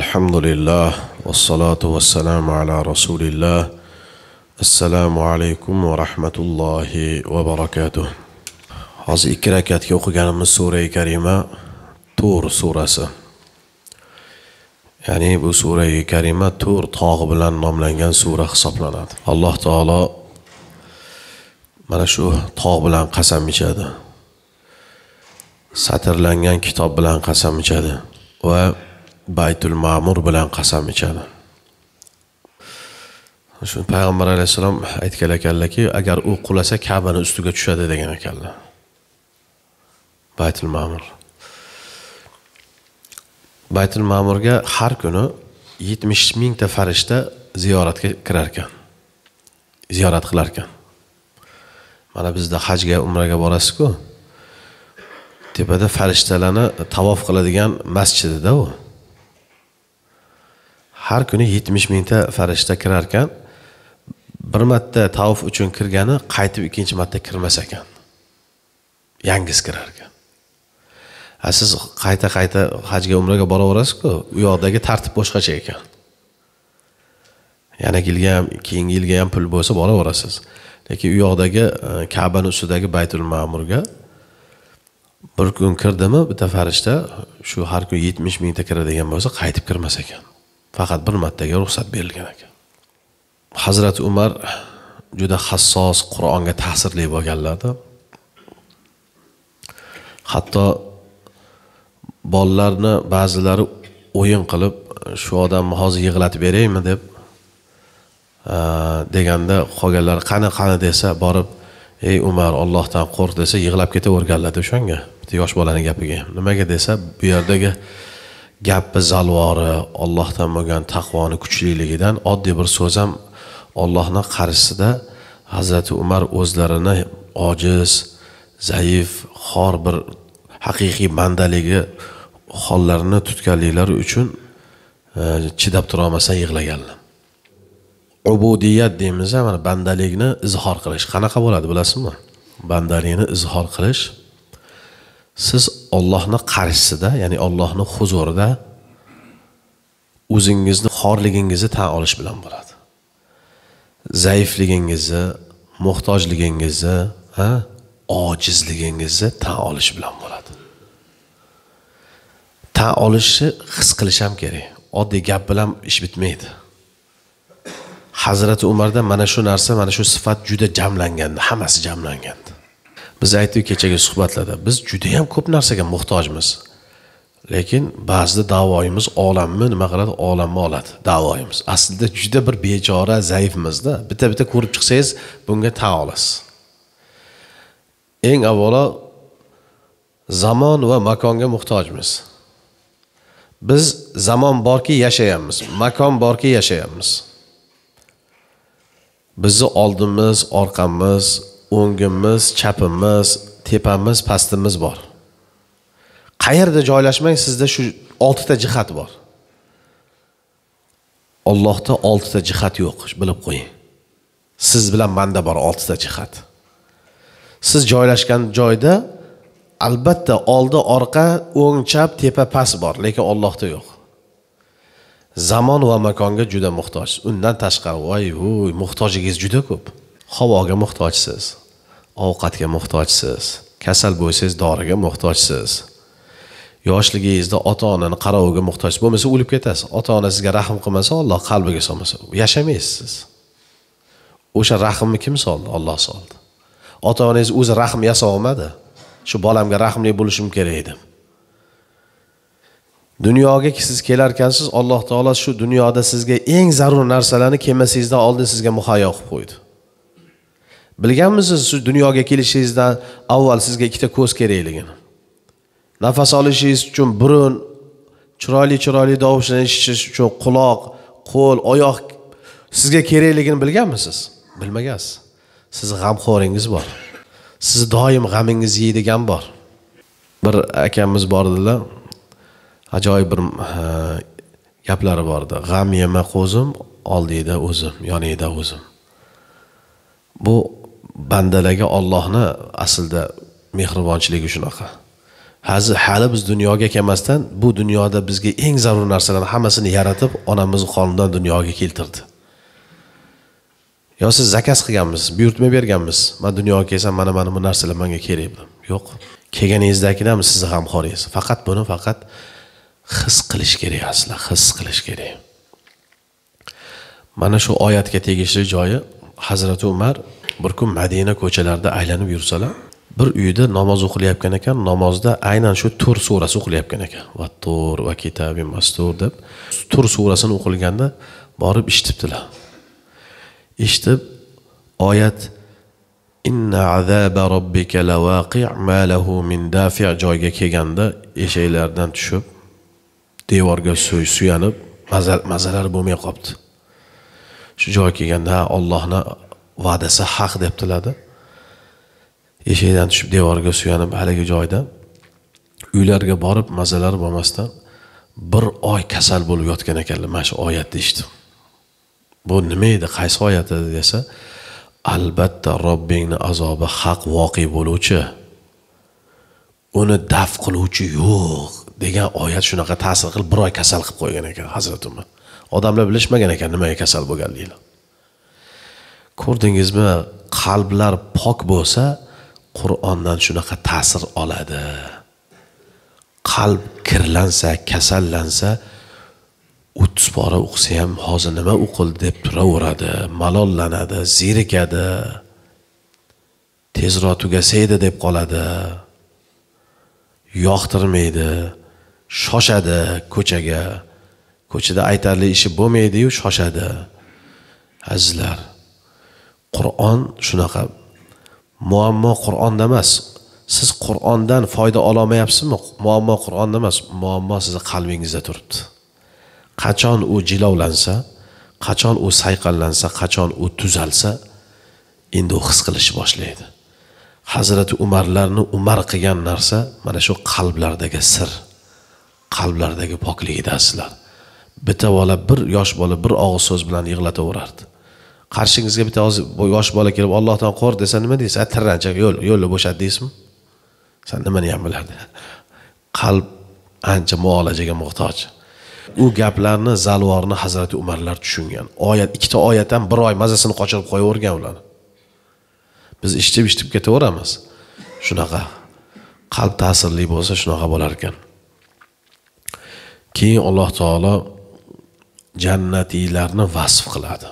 الحمد لله والصلاة والسلام على رسول الله السلام عليكم ورحمة الله وبركاته hozir ikki rakatga o'qiganimiz sura karima tur surasi ya'ni bu sura karima tur tog'i bilan nomlangan sura hisoblanadi alloh taolo mana shu tog' bilan qasam ichadi satrlangan kitob bilan qasam ichadi va baytul ma'mur bilan qasam ichadi shu payg'ambar alayhissalom aytgan ekanlarki agar u qulasa kabani ustiga tushadi degan ekanlar baytul ma'mur baytul ma'murga har kuni yetmish mingta farishta ziyoratga kirar ekan ziyorat qilar ekan mana bizda hajga umraga borasizku tepada farishtalarni tavof qiladigan masjidida u har kuni yetmish mingta farishta kirar ekan bir marta tavuf uchun kirgani qaytib ikkinchi marta kirmas ekan yangisi kirar ekan a siz qayta qayta hajga umraga boraverasizku u yoqdagi tartib boshqacha ekan yana yilga ham keyingi yilga ham pul bo'lsa boraverasiz lekin u yoqdagi e, kabani ustidagi baytul ma'murga bir kun kirdimi bitta farishta shu har kun yetmish mingta kiradigan bo'lsa qaytib kirmas ekan faqat bir martaga ruxsat berilgan ekan hazrati umar juda hassos qur'onga ta'sirli bo'lganlarda hatto bolalarni ba'zilari o'yin qilib shu odamni hozir yig'latib beraymi deb deganda qolganlar qani qani desa borib ey umar ollohdan qo'rq desa yig'lab ketaverganlar o'shanga bitta yosh bolani gapiga nimaga desa bu yerdagi gapni zalvori ollohdan bo'lgan taqvoni kuchliligidan oddiy bir so'z ham ollohni qarshisida hazrati umar o'zlarini ojiz zaif xor bir haqiqiy bandaligi hollarini tutganliklari uchun e, chidab turolmasdan yig'laganlar ubudiyat deymiz mana bandalikni izhor qilish qanaqa bo'ladi bilasizmi bandalikni izhor qilish siz ollohni qarshisida ya'ni ollohni huzurida o'zingizni xorligingizni tan olish bilan bo'ladi zaifligingizni muhtojligingizni ojizligingizni tan olish bilan bo'ladi tan olishni his qilish ham kerak oddiy gap bilan ish bitmaydi hazrati umarda mana shu narsa mana shu sifat juda jamlangan hammasi jamlangan biz aytdik kechagi suhbatlarda biz judayam ko'p narsaga muhtojmiz lekin ba'zida davoyimiz olammi nima qiladi olamni oladi davoyimiz aslida juda bir bechora zaifmizda bitta bitta ko'rib chiqsangiz bunga ta olasiz eng avvalo zamon va makonga muhtojmiz biz zamon borki yashayapmiz makon borki yashayapmiz bizni oldimiz orqamiz o'ngimiz chapimiz tepamiz pastimiz bor qayerda joylashmang sizda shu oltita jihat bor ollohda oltita jihat yo'q bilib qo'ying siz bilan manda bor oltita jihat siz joylashgan joyda albatta oldi orqa o'ng chap tepa past bor lekin ollohda yo'q zamon va makonga juda muhtoj undan tashqari voy vuy muhtojingiz juda ko'p havoga muhtojsiz ovqatga muhtojsiz kasal bo'lsangiz doriga muhtojsiz yoshligingizda ota onani qaroviga muhtoj bo'lmasa o'lib ketasiz ota ona sizga rahm qilmasa olloh qalbiga solmasa yashamaysiz siz o'sha rahmni kim soldi olloh soldi ota onangiz o'zi rahm yasolmadi shu bolamga rahmli bo'lishim kerak edi dunyoga siz kelarkansiz alloh taolo shu dunyoda sizga eng zarur narsalarni kelmasingizdan oldin sizga muhayyo qilib qo'ydi bilganmisiz shu dunyoga kelishingizdan avval sizga ikkita ko'z kerakligini nafas olishingiz uchun burun chiroyli chiroyli eshitish uchun quloq qo'l oyoq sizga kerakligini bilganmisiz bilmagansiz siz g'amxo'ringiz bor sizni doim g'amingizni yeydigan bor bir akamiz bor edilar ajoyib bir e, gaplari bor edi g'am yema qo'zim oldingda o'zim yoningda o'zim bu bandalarga ollohni aslida mehribonchiligi shunaqa hozir hali biz dunyoga kelmasdan bu dunyoda bizga eng zarur narsalarni hammasini yaratib onamizni qonidan dunyoga keltirdi yo siz zakaz qilganmiz buyurtma berganmiz man dunyoga kelsam mana mana bu narsalar manga kerak deb yo'q kelganingizdagidami sizni g'amxoringiz faqat buni faqat his qilish kerak aslida his qilish kerak mana shu oyatga tegishli joyi hazrati umar bir kun madina ko'chalarida aylanib yursalar bir uyda namoz o'qilayotgan ekan namozda aynan shu tur surasi o'qilayotgan ekan va tur va kitabi mastur deb tur surasini o'qilganda borib eshitibdilar eshitib oyat inna azaba robbika lavaqi ma lahu min dafi joyiga kelganda eshaklardan tushib devorga suyanib mazalar bo'lmay qolibdi shu joy kelganda ha ollohni va'dasi haq deb tiladi tushib devorga suyanib haligi joyda uylarga borib mazalari bo'lmasdan bir oy kasal bo'lib yotgan ekanlar mana shu oyatni eshitdim bu nima edi qaysi oyat edi desa albatta robbingni azobi haq voqe bo'luvchi uni daf qiluvchi yo'q degan oyat shunaqa ta'sir qilib bir oy kasal qilib qo'ygan ekan hazrati umar odamlar bilishmagan ekan nimaga kasal bo'lganligini ko'rdingizmi qalblar pok bo'lsa qur'ondan shunaqa ta'sir oladi qalb kirlansa kasallansa o'ttiz pora o'qisa ham hozir nima o'qildi deb turaveradi malollanadi zerikadi tezroq tugasa edi deb qoladi yoqtirmaydi shoshadi ko'chaga ko'chada aytarli ishi bo'lmaydiyu shoshadi azizlar qur'on shunaqa muammo qur'onda emas siz qur'ondan foyda ololmayapsizmi muammo qur'onda emas muammo sizni qalbingizda turibdi qachon u jilovlansa qachon u sayqallansa qachon u tuzalsa endi u his qilish boshlaydi hazrati umarlarni umar qilgan narsa mana shu qalblardagi sir qalblardagi pokligida azizlar bitta bola bir yosh bola bir og'iz so'z bilan yig'lataverardi qarshingizga bitta hozir yosh bola kelib ollohdan qo'rq desa nima deysiz a tirranchiq yo'l yo'lni bo'shat deysizmi san nimani ham biladi qalb ancha muolajaga muhtoj u gaplarni zalvorni hazrati umarlar tushungan oyat ikkita oyat ham bir oy mazasini qochirib qo'yavergan ularni biz ishchib ishtib ketaveramiz shunaqa qalb ta'sirli bo'lsa shunaqa bo'lar ekan keyin alloh taolo jannatiylarni vasf qiladi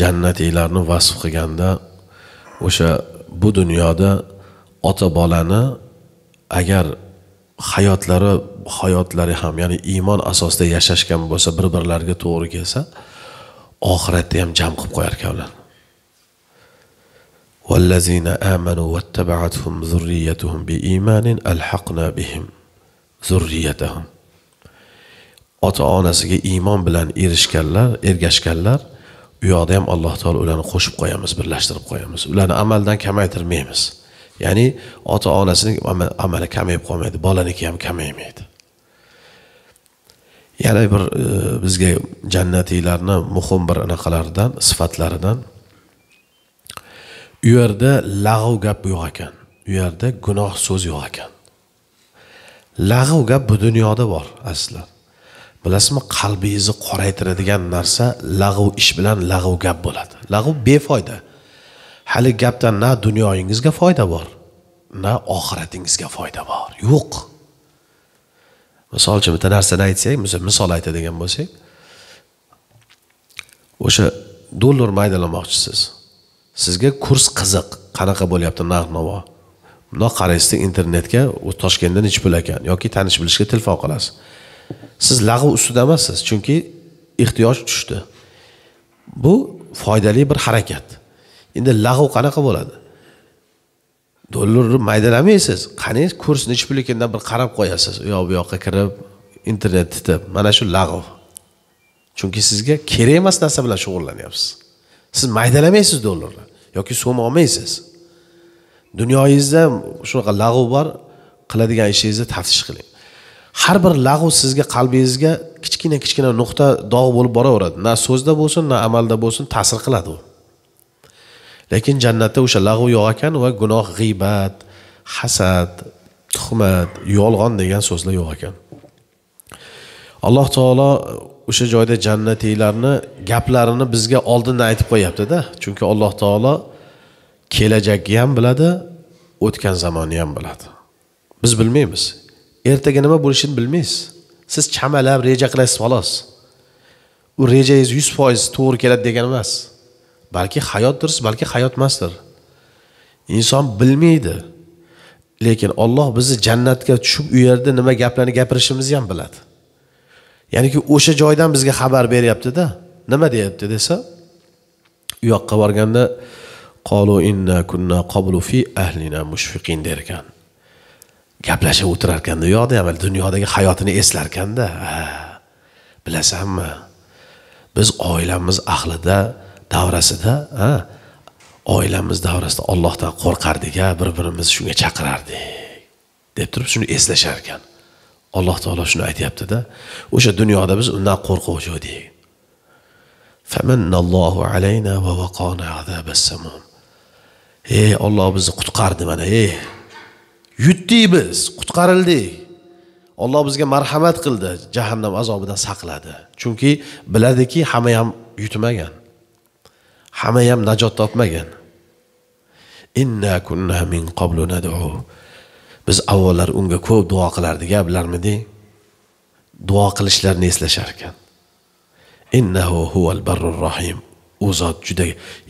jannatiylarni vasf qilganda o'sha bu dunyoda ota bolani agar hayotlari hayotlari ham ya'ni iymon asosida yashashgan bo'lsa bir birlariga to'g'ri kelsa oxiratda ham jam qilib qo'yarkan ularni والذين آمنوا واتبعتهم ذريتهم بإيمان ألحقنا بهم ذريتهم ota onasiga iymon bilan erishganlar ergashganlar u yoqda ham alloh taolo ularni qo'shib qo'yamiz birlashtirib qo'yamiz ularni amaldan kamaytirmaymiz ya'ni ota onasini amali kamayib qolmaydi bolaniki ham kamaymaydi yana bir e, bizga jannatiylarni muhim bir anaqalaridan sifatlaridan u yerda lag'v gap yo'q ekan u yerda gunoh so'z yo'q ekan lag'v gap bu dunyoda bor aslida bilasizmi qalbingizni qoraytiradigan narsa lag'v ish bilan lag'v gap bo'ladi lag'v befoyda hali gapdan na dunyoyingizga foyda bor na oxiratingizga foyda bor yo'q misol uchun bitta narsani aytsak misol aytadigan bo'lsak o'sha dollar maydalamoqchisiz sizga kurs qiziq qanaqa bo'lyapti narx navo bundoq qaraysizda internetga toshkentda nechi pul ekan yoki tanish bilishga telefon qilasiz siz lag'v ustida emassiz chunki ehtiyoj tushdi bu foydali bir harakat endi lag'v qanaqa bo'ladi dollarni maydalamaysiz qani kurs nechi pul ekanidan bir qarab qo'yasiz u yoq bu yoqqa kirib internet titib mana shu lag'v chunki sizga kerak emas narsa bilan shug'ullanyapsiz siz maydalamaysiz dollarni yoki so'm olmaysiz dunyoyingizda shunaqa lag'v bor qiladigan ishingizni taftish qiling har bir lag'u sizga qalbingizga kichkina kichkina nuqta dog' bo'lib boraveradi na so'zda bo'lsin na amalda bo'lsin ta'sir qiladi u lekin jannatda o'sha lag'u yo'q ekan va gunoh g'iybat hasad tuhmat yolg'on degan so'zlar yo'q ekan alloh taolo o'sha joyda jannatiylarni gaplarini bizga oldindan aytib qo'yyaptida chunki alloh taolo kelajakni ham biladi o'tgan zamonni ham biladi biz bilmaymiz ertaga nima bo'lishini bilmaysiz siz chamalab reja qilasiz xolos u rejangiz yuz foiz to'g'ri keladi degani emas balki hayotdir balki hayot emasdir inson bilmaydi lekin olloh bizni jannatga tushib u yerda nima gaplarni gapirishimizni ham biladi ya'niki o'sha joydan bizga xabar beryaptida nima deyapti desa u yoqqa borganda qolu inna kunna qablu fi ahlina mushfiqin der ekan gaplashib o'tirar ekan dunyoda ham dunyodagi hayotini eslar ekanda bilasanmi biz oilamiz ahlida davrasida oilamiz davrasida ollohdan qo'rqardik a bir birimizni shunga chaqirardik deb turib shuni eslashar ekan alloh taolo shuni aytyaptida o'sha dunyoda biz undan qo'rquvchi edik alayna ey olloh bizni qutqardi mana ey yutdik biz qutqarildik olloh bizga marhamat qildi jahannam azobidan saqladi chunki biladiki hamma ham yutmagan hamma ham najot topmagan inna kunna min qablu nad'u biz avvallar unga ko'p duo qilardik a duo qilishlarini eslashar ekan innahu huval barrur rohim u zot juda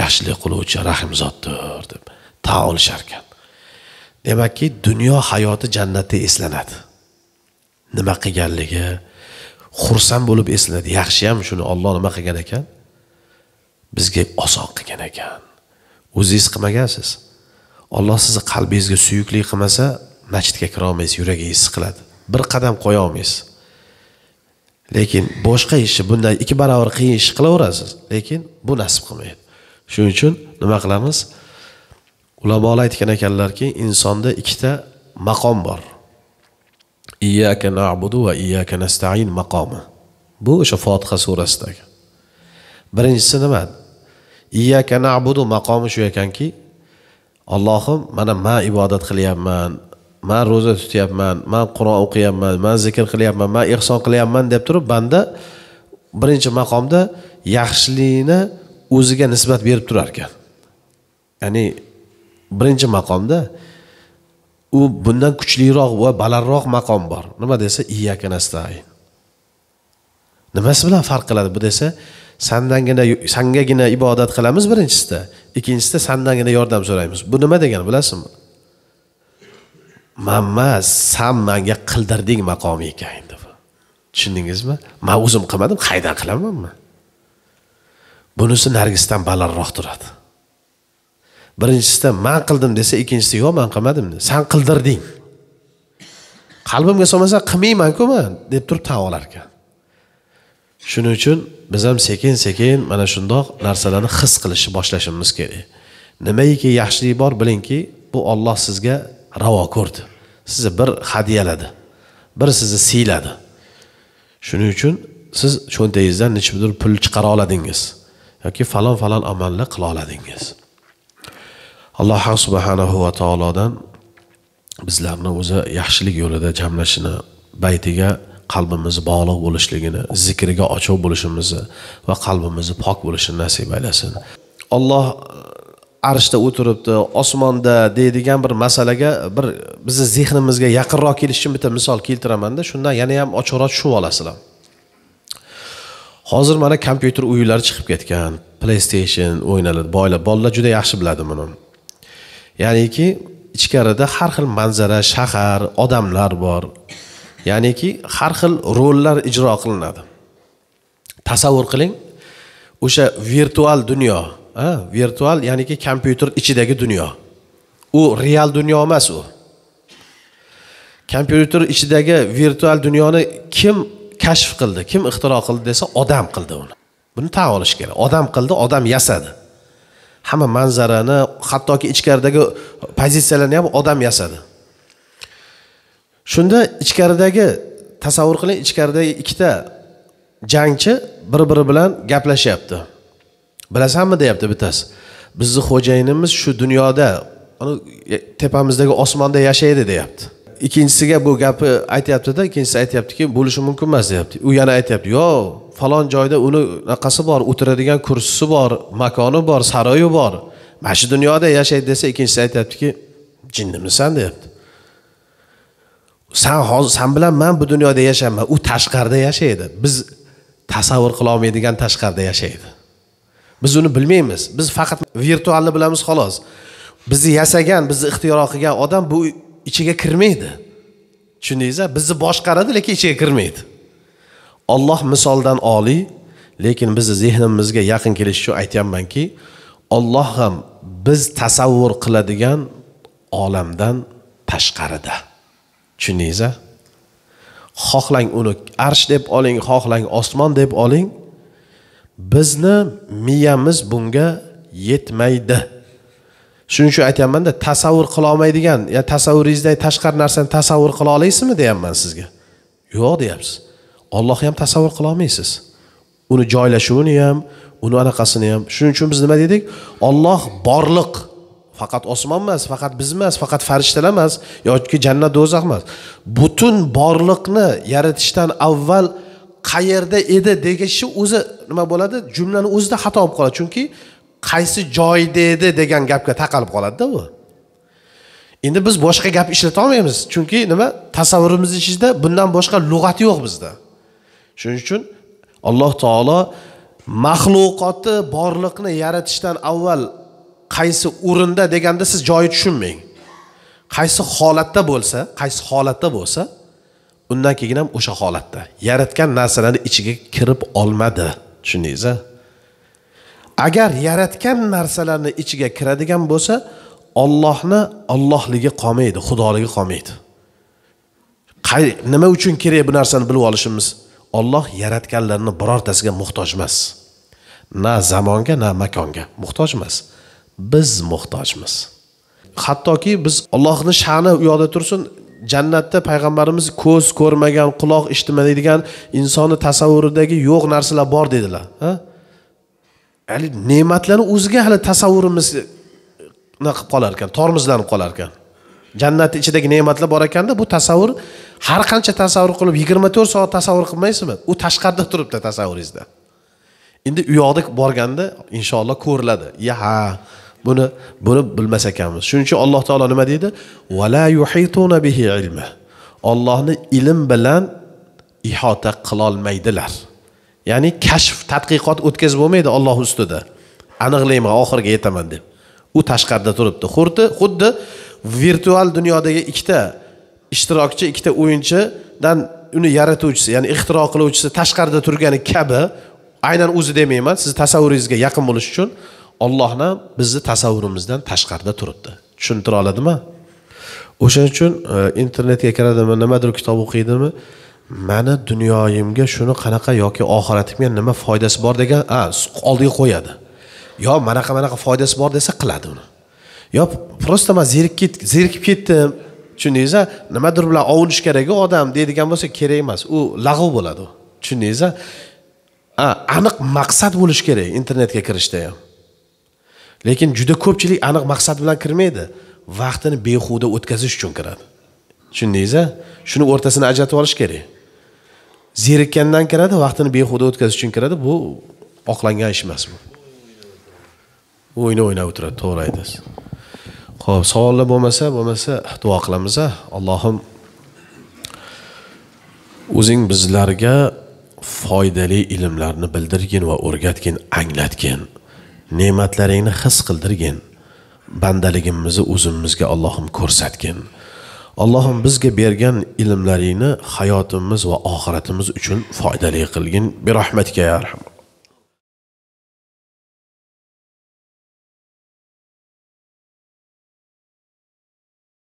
yaxshilik qiluvchi rahim zotdir deb ta olisharkan demakki dunyo hayoti jannatda eslanadi nima qilganligi xursand bo'lib eslanadi yaxshiyam shuni olloh nima qilgan ekan bizga oson qilgan ekan o'zingiz qilmagansiz olloh sizni qalbingizga suyukli qilmasa masjidga kirolmaysiz yuragingiz siqiladi bir qadam qo'ya olmaysiz lekin boshqa ishni bundan ikki barobar qiyin ish qilaverasiz lekin bu nasib qilmaydi shuning uchun nima qilamiz ulamolar aytgan ekanlarki insonda ikkita maqom bor iyaka nabudu va iyaka nastain maqomi bu o'sha fotiha surasidagi birinchisi nima iyaka nabudu maqomi shu ekanki allohim mana man ibodat qilyapman man ro'za tutyapman man qur'on o'qiyapman man zikr qilyapman man ehson qilyapman deb turib banda birinchi maqomda yaxshilikni o'ziga nisbat berib turar ekan ya'ni birinchi maqomda u bundan kuchliroq va balandroq maqom bor nima desa iyaka nimasi bilan farq qiladi bu desa sandangina sangagina ibodat qilamiz birinchisida ikkinchisida sandangina yordam so'raymiz bu nima degani bilasizmi man emas san manga qildirding maqomi ekan endi tushundingizmi man o'zim qilmadim qaydan man bunisi nargisdan balandroq turadi birinchisida man qildim desa ikkinchisida yo'q man qilmadim san qildirding qalbimga solmasa qilmaymanku man deb turib tan olar ekan shuning uchun biz ham sekin sekin mana shundoq narsalarni his qilishni boshlashimiz kerak nimaiki yaxshilik bor bilingki bu olloh sizga ravo ko'rdi sizni bir hadiyaladi bir sizni siyladi shuning uchun siz cho'ntagingizdan nechidir pul chiqara oladingiz yoki falon falon amalni qila oladingiz alloh subhanahu va taolodan bizlarni o'zi yaxshilik yo'lida jamlashini baytiga qalbimiz bog'liq bo'lishligini zikriga ochiq bo'lishimizni va qalbimizni pok bo'lishini nasib aylasin alloh e, arshda o'tiribdi osmonda deydigan bir masalaga bir bizni zehnimizga yaqinroq kelish uchun bitta misol keltiramanda shundan yana ham ochiqroq tushunib olasizlar hozir mana kompyuter o'yinlari chiqib ketgan playstation o'ynaladi boylar bolalar juda yaxshi biladi buni ya'niki ichkarida har xil manzara shahar odamlar bor ya'niki har xil rollar ijro qilinadi tasavvur qiling o'sha virtual dunyo a virtual ya'niki kompyuter ichidagi dunyo u real dunyo emas u kompyuter ichidagi virtual dunyoni kim kashf qildi kim ixtiro qildi desa odam qildi uni buni tan olish kerak odam qildi odam yasadi hamma manzarani hattoki ichkaridagi pozitsiyalarni ham odam yasadi shunda ichkaridagi tasavvur qiling ichkaridagi ikkita jangchi bir biri bilan gaplashyapti bilasanmi deyapti bittasi bizni xo'jayinimiz shu dunyoda e, tepamizdagi osmonda yashaydi deyapti ikkinchisiga bu gapni aytyaptida ikkinchisi aytyaptiki bo'lishi mumkin emas deyapti u yana aytyapti yo'q falon joyda uni anaqasi bor o'tiradigan kursisi bor makoni bor saroyi bor mana shu dunyoda yashaydi desa ikkinchisi aytyaptiki jinnimisan deyapti san hozir san bilan man bu dunyoda yashayman u tashqarida yashaydi biz tasavvur olmaydigan tashqarida yashaydi biz uni bilmaymiz biz faqat virtualni bilamiz xolos bizni yasagan bizni ixtiyor qilgan odam bu ichiga kirmaydi tushundingiza bizni boshqaradi lekin ichiga kirmaydi olloh misoldan oliy lekin bizni zehnimizga yaqin kelish uchun aytyapmanki olloh ham biz tasavvur qiladigan olamdan tashqarida tushundingiza xohlang uni arsh deb oling xohlang osmon deb oling bizni miyamiz bunga yetmaydi shuning uchun aytyapmanda tasavvur qila olmaydigan ya tasavvuringizdan tashqari narsani tasavvur qila olasizmi deyapman sizga yo'q deyapsiz ollohni ham tasavvur qila olmaysiz uni joylashuvini ham uni anaqasini ham shuning uchun biz nima dedik olloh borliq faqat osmon emas faqat biz emas faqat farishtalar emas yoki jannat do'zax emas butun borliqni yaratishdan avval qayerda edi degishi o'zi nima bo'ladi jumlani o'zida xato bo'lib qoladi chunki qaysi joyda edi degan gapga taqalib qoladida u endi biz boshqa gap ishlata olmaymiz chunki nima tasavvurimiz ichida bundan boshqa lug'at yo'q bizda shuning uchun alloh taolo maxluqotni borliqni yaratishdan avval qaysi o'rinda deganda siz joyi tushunmang qaysi holatda bo'lsa qaysi holatda bo'lsa undan keyin ham o'sha holatda yaratgan narsalarni ichiga kirib olmadi tushundingiz agar yaratgan narsalarni ichiga kiradigan bo'lsa ollohni ollohligi qolmaydi xudoligi qolmaydi qay nima uchun kerak bu narsani bilib olishimiz olloh yaratganlarni birortasiga muhtoj emas na zamonga na makonga muhtoj emas biz muhtojmiz hattoki biz ollohni sha'ni u yoqda tursin jannatda payg'ambarimiz ko'z ko'rmagan quloq eshitmaydigan insonni tasavvuridagi yo'q narsalar bor dedilar ya'ni ne'matlarni o'ziga hali tasavvurimiz qilib qolar ekan tormizlanib qolar ekan jannatni ichidagi ne'matlar bor ekanda bu tasavvur har qancha tasavvur qilib yigirma to'rt soat tasavvur qilmaysizmi u tashqarida turibdi tasavvuringizda endi u yoqda borganda inshaalloh ko'riladi ya ha buni buni bilmas ekanmiz shuning uchun alloh taolo nima deydi vala yuhituna bihi ilmi ollohni ilm bilan ihota qilolmaydilar ya'ni kashf tadqiqot o'tkazib bo'lmaydi olloh ustida aniqlayman oxiriga yetaman deb u tashqarida turibdi xuddi xuddi virtual dunyodagi ikkita ishtirokchi ikkita o'yinchidan uni yaratuvchisi ya'ni ixtiro qiluvchisi tashqarida turgani kabi aynan o'zi demayman sizni tasavvuringizga yaqin bo'lish uchun ollohni bizni tasavvurimizdan tashqarida turibdi tushuntira oladimi o'shaning uchun e, internetga kiradimi nimadir kitob o'qiydimi mani dunyoyimga shuni qanaqa yoki oxiratimga nima foydasi bor degan oldiga qo'yadi yo manaqa manaqa foydasi bor desa qiladi uni yo просто man zerikib ketdim tushundingiz nimadir bilan ovunish keraku odam deydigan bo'lsa kerak emas u lag'u bo'ladi u tushundingiz aniq maqsad bo'lishi kerak internetga kirishda ham lekin juda ko'pchilik aniq maqsad bilan kirmaydi vaqtini behuda o'tkazish uchun kiradi tushundingiz shuni o'rtasini ajratib olish kerak zerikkandan kiradi vaqtini behuda o'tkazish uchun kiradi bu oqlangan ish emas bu o'yna o'ynab o'tiradi to'g'ri aytasiz ho'p savollar bo'lmasa bo'lmasa duo qilamiz allohim o'zing bizlarga foydali ilmlarni bildirgin va o'rgatgin anglatgin ne'matlaringni his qildirgin bandaligimizni o'zimizga allohim ko'rsatgin allohim bizga bergan ilmlaringni hayotimiz va oxiratimiz uchun foydali qilgin bir rahmatga arhamar